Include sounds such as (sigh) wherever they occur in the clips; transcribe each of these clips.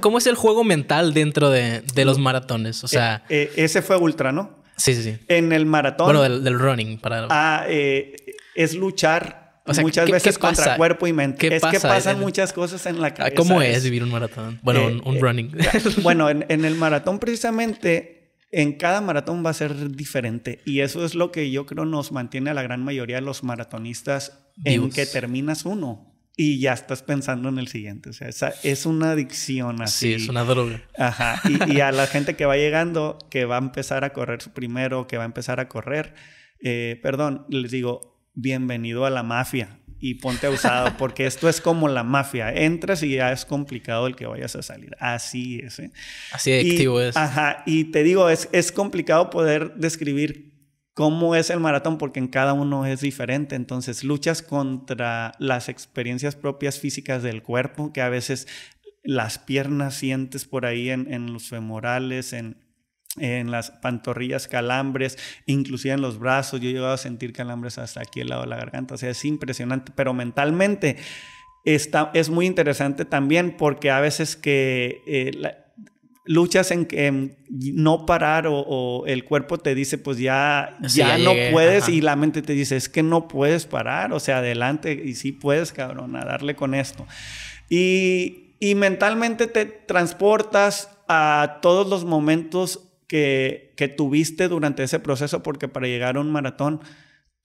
¿Cómo, es el juego mental dentro de, los maratones? O eh, sea. Eh, ese fue ultra, ¿no? Sí, sí, sí. En el maratón. Bueno, del, running. Para... Ah, eh, es luchar muchas veces contra cuerpo y mente. es que pasan muchas cosas en la ah, cabeza. ¿Cómo es vivir un maratón? Bueno, un, running. (laughs) bueno, en, el maratón precisamente, en cada maratón va a ser diferente. Y eso es lo que yo creo nos mantiene a la gran mayoría de los maratonistas en que terminas uno y ya estás pensando en el siguiente. O sea, esa es una adicción así. Sí, es una droga. Ajá. Y, a la (laughs) gente que va llegando, que va a empezar a correr su primero, que va a empezar a correr, eh, perdón, les digo, bienvenido a la mafia y ponte usado, (laughs) porque esto es como la mafia. Entras y ya es complicado el que vayas a salir. Así es. ¿eh? Así adictivo es. Ajá. Y te digo, es, es complicado poder describir cómo es el maratón, porque en cada uno es diferente. Entonces, luchas contra las experiencias propias físicas del cuerpo, que a veces las piernas sientes por ahí en, los femorales, en, en las pantorrillas, calambres, inclusive en los brazos. Yo he llegado a sentir calambres hasta aquí al lado de la garganta. O sea, es impresionante, pero mentalmente está, es muy interesante también porque a veces que... Eh, luchas en, que no parar o, el cuerpo te dice, pues ya, ya, no puedes y la mente te dice, es que no puedes parar, o sea, adelante y sí puedes, cabrón, a darle con esto. Y, mentalmente te transportas a todos los momentos que, que tuviste durante ese proceso, porque para llegar a un maratón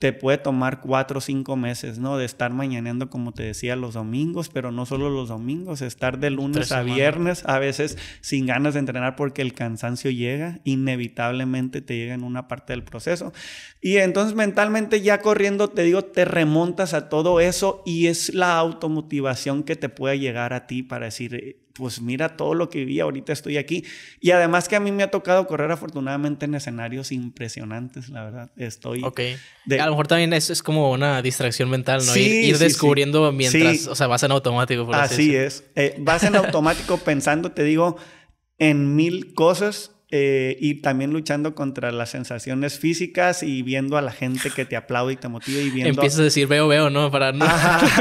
te puede tomar cuatro o cinco meses, ¿no? De estar mañaneando, como te decía, los domingos, pero no solo los domingos, estar de lunes a viernes, a veces sin ganas de entrenar porque el cansancio llega, inevitablemente te llega en una parte del proceso. Y entonces mentalmente ya corriendo, te digo, te remontas a todo eso y es la automotivación que te puede llegar a ti para decir, pues mira todo lo que vi ahorita estoy aquí. Y además que a mí me ha tocado correr afortunadamente en escenarios impresionantes, la verdad. Estoy... Ok. A lo mejor también eso es como una distracción mental, ¿no? ir, descubriendo mientras, o sea, vas en automático. así, es. Eh, vas en automático pensando, te digo, en mil cosas eh, y también luchando contra las sensaciones físicas y viendo a la gente que te aplaude y te motiva y viendo... Empiezas a decir, veo, veo, ¿no? Para... No.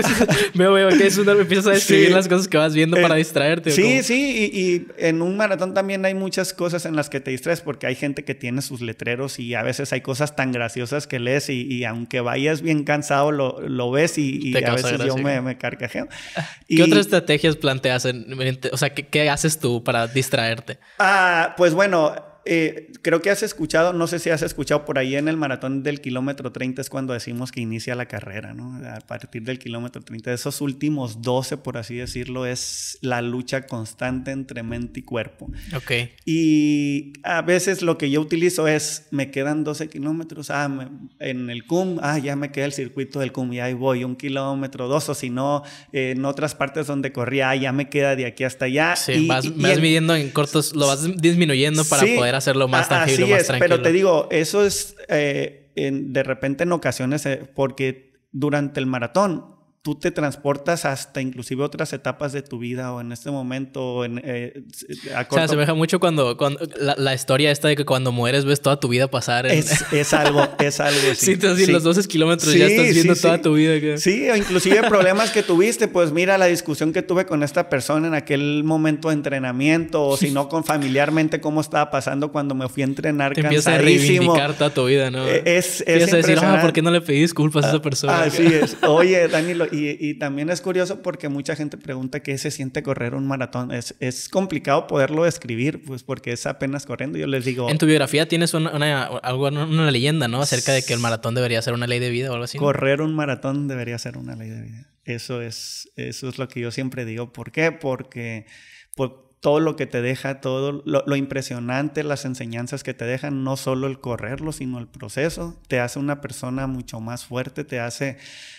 (laughs) veo, veo, que es un... Empiezas a describir las cosas que vas viendo para eh, distraerte. Sí, sí. Y, en un maratón también hay muchas cosas en las que te distraes porque hay gente que tiene sus letreros y a veces hay cosas tan graciosas que lees y, aunque vayas bien cansado lo, ves y, a veces yo me, me carcajeo. ¿Qué otras estrategias planteas? En, o sea, ¿qué, ¿qué, haces tú para distraerte? Ah, pues bueno, no, Eh, creo que has escuchado, no sé si has escuchado por ahí en el maratón del kilómetro 30 es cuando decimos que inicia la carrera, ¿no? A partir del kilómetro 30, esos últimos 12, por así decirlo, es la lucha constante entre mente y cuerpo. Ok. Y a veces lo que yo utilizo es, me quedan 12 kilómetros, ah, en el CUM, ah, ya me queda el circuito del CUM y ahí voy, un kilómetro, dos, o si no, en otras partes donde corría, ah, ya me queda de aquí hasta allá. Sí, vas, midiendo en cortos, lo vas disminuyendo para poder hacerlo más así es, Pero te digo, eso es eh, de repente en ocasiones, eh, porque durante el maratón tú te transportas hasta inclusive otras etapas de tu vida o en este momento o en, eh, eh a corto... O sea, mucho cuando, cuando la, la, historia esta de que cuando mueres ves toda tu vida pasar. Es, es, algo, es algo. (laughs) Sí, los 12 kilómetros ya estás viendo toda tu vida. Sí, o inclusive problemas que tuviste, pues mira la discusión que tuve con esta persona en aquel momento de entrenamiento o si no con familiarmente cómo estaba pasando cuando me fui a entrenar Te empiezas a reivindicar toda tu vida, ¿no? E, es, es ah, impresionante. decir, ¿por qué no le pedí disculpas a esa persona? Ah, así es. Oye, Dani, y, también es curioso porque mucha gente pregunta qué se siente correr un maratón. Es, es complicado poderlo describir, pues porque es apenas corriendo. Yo les digo... En tu biografía tienes una, una leyenda, ¿no? Acerca de que el maratón debería ser una ley de vida o algo así. Correr un maratón debería ser una ley de vida. Eso es, eso es lo que yo siempre digo. ¿Por qué? Porque... Por, todo lo que te deja, todo lo, impresionante, las enseñanzas que te dejan, no solo el correrlo, sino el proceso, te hace una persona mucho más fuerte, te hace...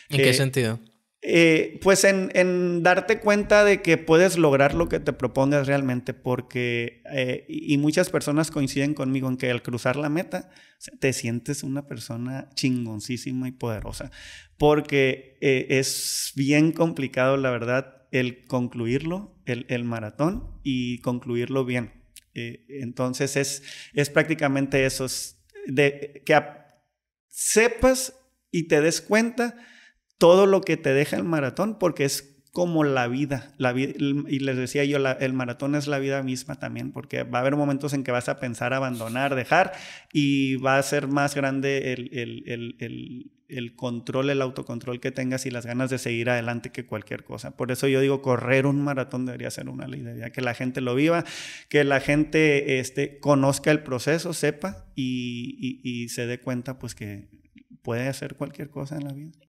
¿En qué sentido? Eh, pues en, darte cuenta de que puedes lograr lo que te propongas realmente, porque, eh, y muchas personas coinciden conmigo en que al cruzar la meta, te sientes una persona chingoncísima y poderosa, porque eh, es bien complicado, la verdad, el concluirlo, el, maratón y concluirlo bien. entonces es, prácticamente eso, de, que sepas y te des cuenta todo lo que te deja el maratón, porque es como la vida. y les decía yo, el maratón es la vida misma también, porque va a haber momentos en que vas a pensar abandonar, dejar, y va a ser más grande el, control, el autocontrol que tengas y las ganas de seguir adelante que cualquier cosa. Por eso yo digo, correr un maratón debería ser una ley de que la gente lo viva, que la gente este, conozca el proceso, sepa y, y se dé cuenta pues que puede hacer cualquier cosa en la vida.